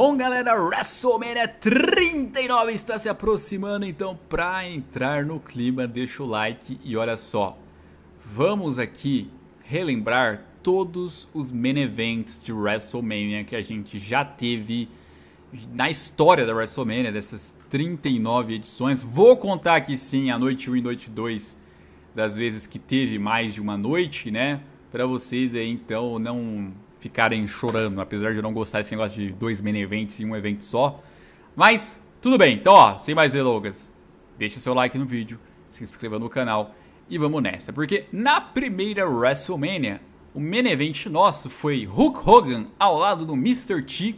Bom, galera, WrestleMania 39 está se aproximando, então para entrar no clima, deixa o like e olha só. Vamos aqui relembrar todos os main events de WrestleMania que a gente já teve na história da WrestleMania, dessas 39 edições. Vou contar aqui sim a noite 1 e noite 2 das vezes que teve mais de uma noite, né? Para vocês aí então não ficarem chorando, apesar de eu não gostar desse negócio de dois main events e um evento só. Mas, tudo bem. Então, ó, sem mais delongas, deixa seu like no vídeo, se inscreva no canal e vamos nessa. Porque na primeira WrestleMania, o main event nosso foi Hulk Hogan ao lado do Mr. T,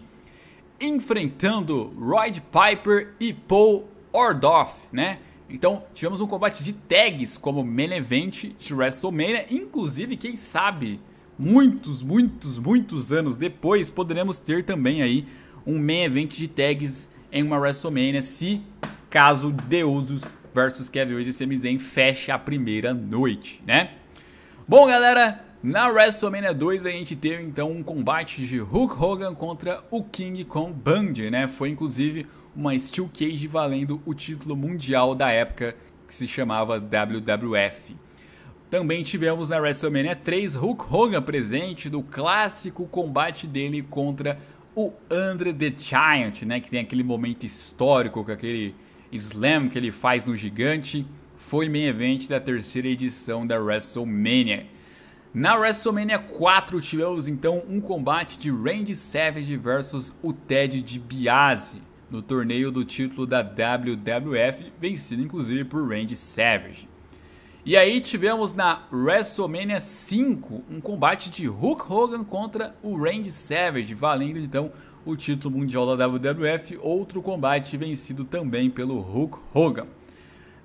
enfrentando Roy Piper e Paul Orndorff, né? Então, tivemos um combate de tags como main event de WrestleMania. Inclusive, quem sabe muitos, muitos, muitos anos depois, poderemos ter também aí um main event de tags em uma WrestleMania, se caso Deusos versus Kevin Owens e Sami Zayn feche a primeira noite, né? Bom, galera, na WrestleMania 2 a gente teve então um combate de Hulk Hogan contra o King Kong Bundy, né? Foi inclusive uma steel cage valendo o título mundial da época que se chamava WWF. Também tivemos na WrestleMania 3 Hulk Hogan presente do clássico combate dele contra o Andre the Giant, né, que tem aquele momento histórico com aquele slam que ele faz no gigante, foi main event da terceira edição da WrestleMania. Na WrestleMania 4 tivemos então um combate de Randy Savage versus o Ted DiBiase no torneio do título da WWF, vencido inclusive por Randy Savage. E aí tivemos na WrestleMania 5 um combate de Hulk Hogan contra o Randy Savage, valendo então o título mundial da WWF, outro combate vencido também pelo Hulk Hogan.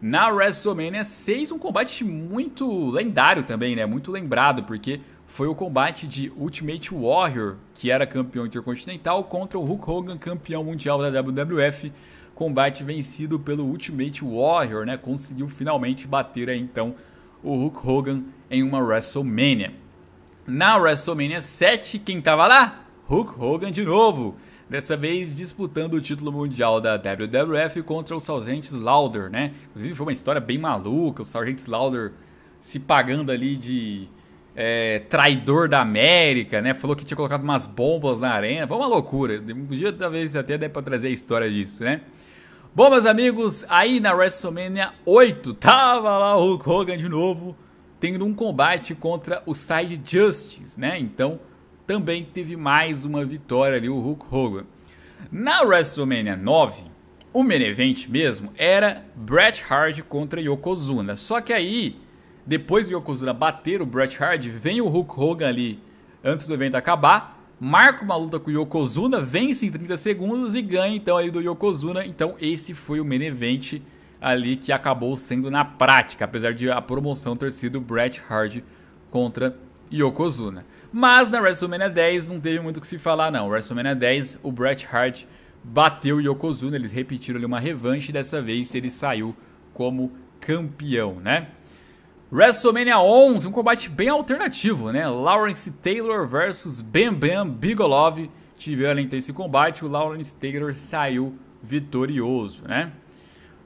Na WrestleMania 6, um combate muito lendário também, né? Muito lembrado, porque foi o combate de Ultimate Warrior, que era campeão intercontinental, contra o Hulk Hogan, campeão mundial da WWF combate vencido pelo Ultimate Warrior, né? Conseguiu finalmente bater aí, então o Hulk Hogan em uma WrestleMania. Na WrestleMania 7, quem estava lá? Hulk Hogan de novo. Dessa vez disputando o título mundial da WWF contra o Sargent Slaughter, né? Inclusive foi uma história bem maluca, o Sargent Slaughter se pagando ali de é, traidor da América, né? Falou que tinha colocado umas bombas na arena. Foi uma loucura. Um dia talvez até dê pra trazer a história disso, né? Bom, meus amigos, aí na WrestleMania 8, tava lá o Hulk Hogan de novo, tendo um combate contra o Side Justice, né? Então, também teve mais uma vitória ali o Hulk Hogan. Na WrestleMania 9, o main event mesmo era Bret Hart contra Yokozuna. Só que aí depois do Yokozuna bater o Bret Hart, vem o Hulk Hogan ali antes do evento acabar. Marca uma luta com o Yokozuna, vence em 30 segundos e ganha então ali do Yokozuna. Então esse foi o main event ali que acabou sendo na prática, apesar de a promoção ter sido Bret Hart contra Yokozuna. Mas na WrestleMania 10 não teve muito o que se falar não. WrestleMania 10, o Bret Hart bateu o Yokozuna, eles repetiram ali uma revanche, dessa vez ele saiu como campeão, né? WrestleMania 11, um combate bem alternativo, né? Lawrence Taylor versus Bam Bam Bigelow. Tiveram então esse combate, o Lawrence Taylor saiu vitorioso, né?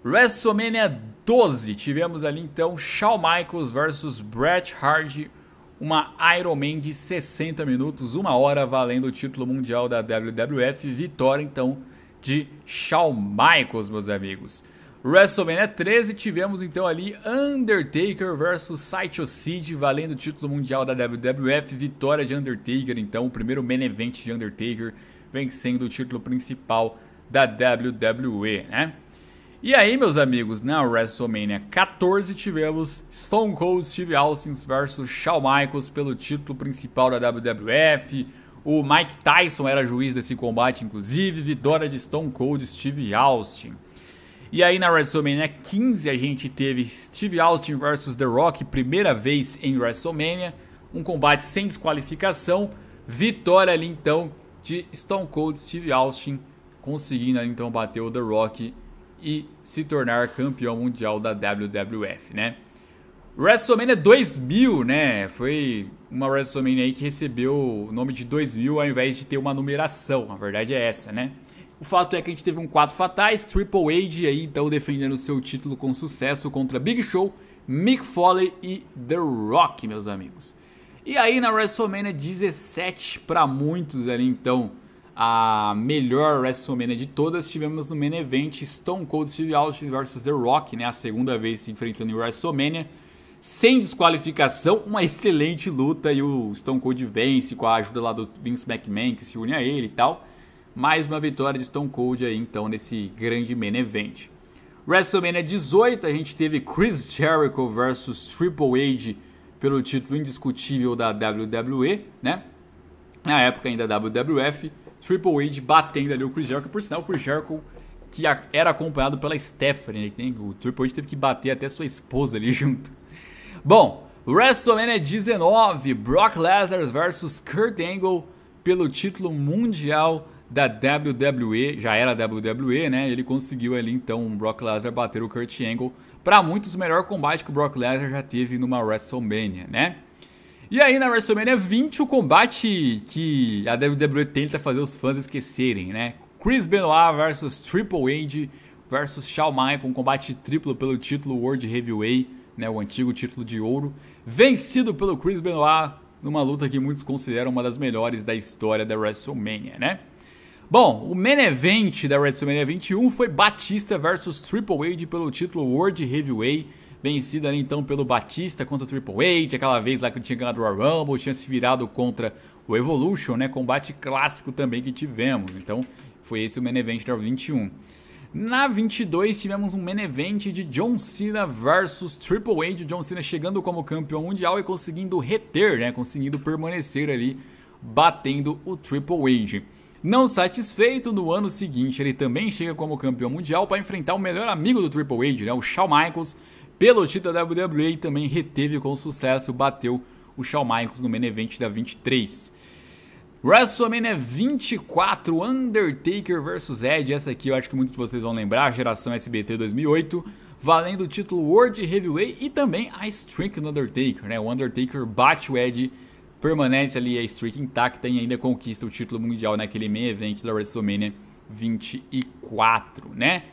WrestleMania 12, tivemos ali então Shawn Michaels versus Bret Hart, uma Iron Man de 60 minutos, uma hora valendo o título mundial da WWF, vitória então de Shawn Michaels, meus amigos. WrestleMania 13 tivemos então ali Undertaker versus Saito City valendo o título mundial da WWF, vitória de Undertaker, então o primeiro main event de Undertaker vencendo o título principal da WWE, né? E aí, meus amigos, na WrestleMania 14 tivemos Stone Cold Steve Austin versus Shawn Michaels pelo título principal da WWF. O Mike Tyson era juiz desse combate, inclusive, vitória de Stone Cold Steve Austin. E aí na WrestleMania 15 né, a gente teve Steve Austin versus The Rock, primeira vez em WrestleMania, um combate sem desqualificação, vitória ali então de Stone Cold Steve Austin, conseguindo ali então bater o The Rock e se tornar campeão mundial da WWF, né? WrestleMania 2000, né? Foi uma WrestleMania aí que recebeu o nome de 2000 ao invés de ter uma numeração, a verdade é essa, né? O fato é que a gente teve um 4 fatais, Triple H aí então defendendo seu título com sucesso contra Big Show, Mick Foley e The Rock, meus amigos. E aí na WrestleMania 17, para muitos ali então, a melhor WrestleMania de todas, tivemos no main event Stone Cold Steve Austin vs The Rock, né, a segunda vez se enfrentando em WrestleMania, sem desqualificação, uma excelente luta e o Stone Cold vence com a ajuda lá do Vince McMahon que se une a ele e tal. Mais uma vitória de Stone Cold aí, então, nesse grande main event. WrestleMania 18, a gente teve Chris Jericho versus Triple H pelo título indiscutível da WWE, né? Na época ainda WWF, Triple H batendo ali o Chris Jericho, por sinal, o Chris Jericho que era acompanhado pela Stephanie, né? o Triple H teve que bater até sua esposa ali junto. Bom, WrestleMania 19, Brock Lesnar versus Kurt Angle pelo título mundial da WWE, já era WWE, né? Ele conseguiu ali então o Brock Lesnar bater o Kurt Angle. Para muitos, o melhor combate que o Brock Lesnar já teve numa WrestleMania, né? E aí na WrestleMania 20, o combate que a WWE tenta fazer os fãs esquecerem, né? Chris Benoit versus Triple H versus Shawn Michaels, um combate triplo pelo título World Heavyweight, né, o antigo título de ouro, vencido pelo Chris Benoit numa luta que muitos consideram uma das melhores da história da WrestleMania, né? Bom, o main event da WrestleMania 21 foi Batista versus Triple H pelo título World Heavyweight, vencida ali, então pelo Batista contra o Triple H, aquela vez lá que ele tinha ganhado o Royal Rumble, tinha se virado contra o Evolution, né, combate clássico também que tivemos. Então, foi esse o main event da 21. Na 22 tivemos um main event de John Cena versus Triple H, John Cena chegando como campeão mundial e conseguindo reter, né, conseguindo permanecer ali batendo o Triple H. Não satisfeito, no ano seguinte ele também chega como campeão mundial para enfrentar o melhor amigo do Triple H, né, o Shawn Michaels, pelo título da WWE e também reteve com sucesso, bateu o Shawn Michaels no main event da 23. WrestleMania 24, Undertaker vs Edge, essa aqui eu acho que muitos de vocês vão lembrar, geração SBT 2008, valendo o título World Heavyweight e também a Strength do Undertaker, né? O Undertaker bate o Edge permanece ali a streak intacta e ainda conquista o título mundial naquele main event da WrestleMania 24, né?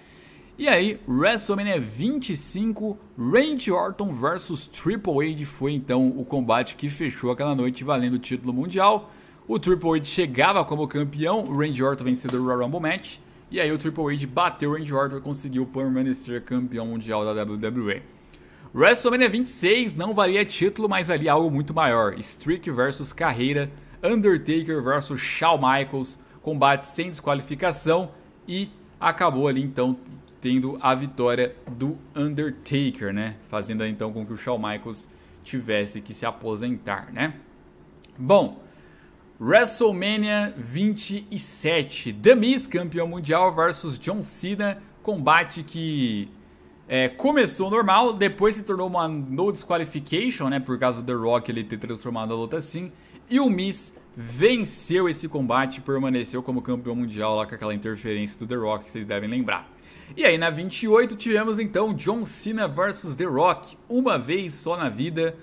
E aí, WrestleMania 25, Randy Orton versus Triple H foi então o combate que fechou aquela noite valendo o título mundial. O Triple H chegava como campeão, o Randy Orton vencedor do Royal Rumble match. E aí o Triple H bateu o Randy Orton e conseguiu permanecer campeão mundial da WWE. WrestleMania 26 não valia título, mas valia algo muito maior. Streak versus carreira, Undertaker versus Shawn Michaels, combate sem desqualificação e acabou ali então tendo a vitória do Undertaker, né? Fazendo então com que o Shawn Michaels tivesse que se aposentar, né? Bom, WrestleMania 27, The Miz campeão mundial versus John Cena, combate que é, começou normal, depois se tornou uma no disqualification, né? Por causa do The Rock ele ter transformado a luta assim. E o Miz venceu esse combate e permaneceu como campeão mundial lá com aquela interferência do The Rock, que vocês devem lembrar. E aí na 28 tivemos então John Cena versus The Rock, uma vez só na vida.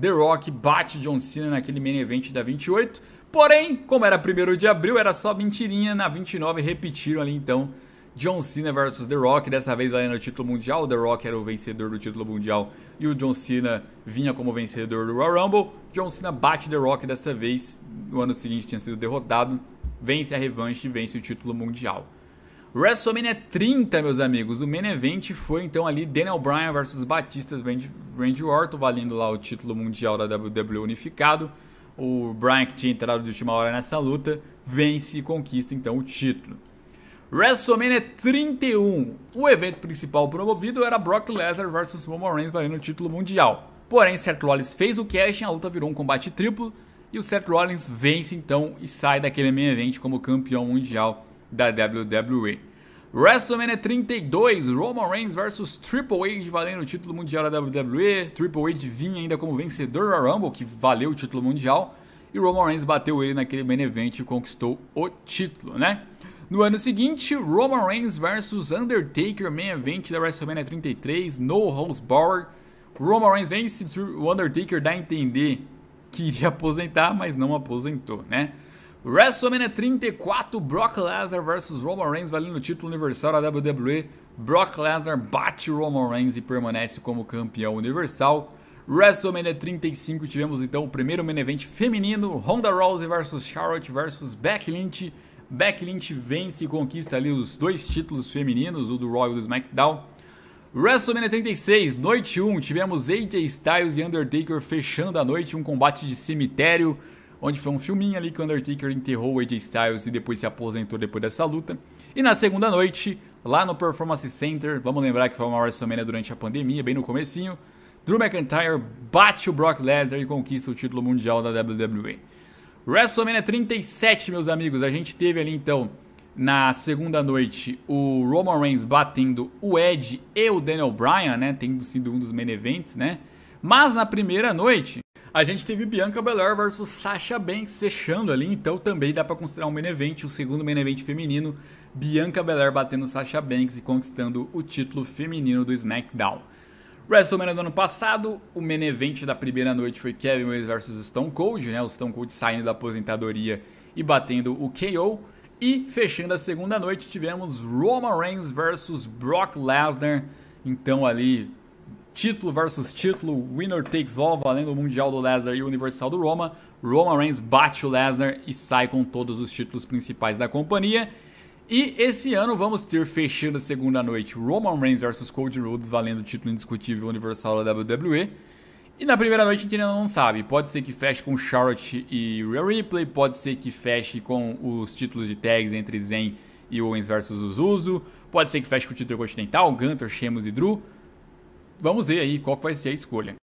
The Rock bate John Cena naquele main event da 28. Porém, como era 1 de abril, era só mentirinha, na 29 repetiram ali então John Cena versus The Rock, dessa vez valendo o título mundial. O The Rock era o vencedor do título mundial e o John Cena vinha como vencedor do Royal Rumble. John Cena bate The Rock dessa vez, no ano seguinte tinha sido derrotado, vence a revanche e vence o título mundial. WrestleMania 30, meus amigos, o main event foi então ali Daniel Bryan versus Batista Randy, Randy Orton, valendo lá o título mundial da WWE unificado. O Bryan, que tinha entrado de última hora nessa luta, vence e conquista então o título. WrestleMania 31. O evento principal promovido era Brock Lesnar versus Roman Reigns valendo o título mundial. Porém, Seth Rollins fez o cash, a luta virou um combate triplo e o Seth Rollins vence então e sai daquele main event como campeão mundial da WWE. WrestleMania 32, Roman Reigns versus Triple H valendo o título mundial da WWE. Triple H vinha ainda como vencedor da Rumble, que valeu o título mundial, e Roman Reigns bateu ele naquele main event e conquistou o título, né? No ano seguinte, Roman Reigns versus Undertaker, main event da WrestleMania 33, no House Bar. Roman Reigns vence, o Undertaker dá a entender que iria aposentar, mas não aposentou, né? WrestleMania 34, Brock Lesnar versus Roman Reigns valendo o título universal da WWE. Brock Lesnar bate Roman Reigns e permanece como campeão universal. WrestleMania 35 tivemos então o primeiro main event feminino, Ronda Rousey versus Charlotte versus Becky Lynch. Beck Lynch vence e conquista ali os dois títulos femininos, o do Royal e do SmackDown. WrestleMania 36, noite 1, tivemos AJ Styles e Undertaker fechando a noite, um combate de cemitério, onde foi um filminho ali que o Undertaker enterrou o AJ Styles e depois se aposentou depois dessa luta. E na segunda noite, lá no Performance Center, vamos lembrar que foi uma WrestleMania durante a pandemia, bem no comecinho, Drew McIntyre bate o Brock Lesnar e conquista o título mundial da WWE. WrestleMania 37, meus amigos. A gente teve ali então na segunda noite o Roman Reigns batendo o Edge e o Daniel Bryan, né? Tendo sido um dos main events, né? Mas na primeira noite a gente teve Bianca Belair versus Sasha Banks fechando ali, então também dá para considerar um main event, o segundo main event feminino, Bianca Belair batendo Sasha Banks e conquistando o título feminino do SmackDown. WrestleMania do ano passado, o main event da primeira noite foi Kevin Owens versus Stone Cold, né? O Stone Cold saindo da aposentadoria e batendo o KO. E fechando a segunda noite, tivemos Roman Reigns versus Brock Lesnar. Então ali, título versus título, winner takes all, valendo o Mundial do Lesnar e o Universal do Roma. Roman Reigns bate o Lesnar e sai com todos os títulos principais da companhia. E esse ano vamos ter, fechando a segunda noite, Roman Reigns versus Cody Rhodes, valendo o título indiscutível universal da WWE. E na primeira noite a gente ainda não sabe. Pode ser que feche com Charlotte e Real Ripley, pode ser que feche com os títulos de tags entre Zen e Owens versus Uzuzu, pode ser que feche com o título continental, Gunter, Sheamus e Drew. Vamos ver aí qual vai ser a escolha.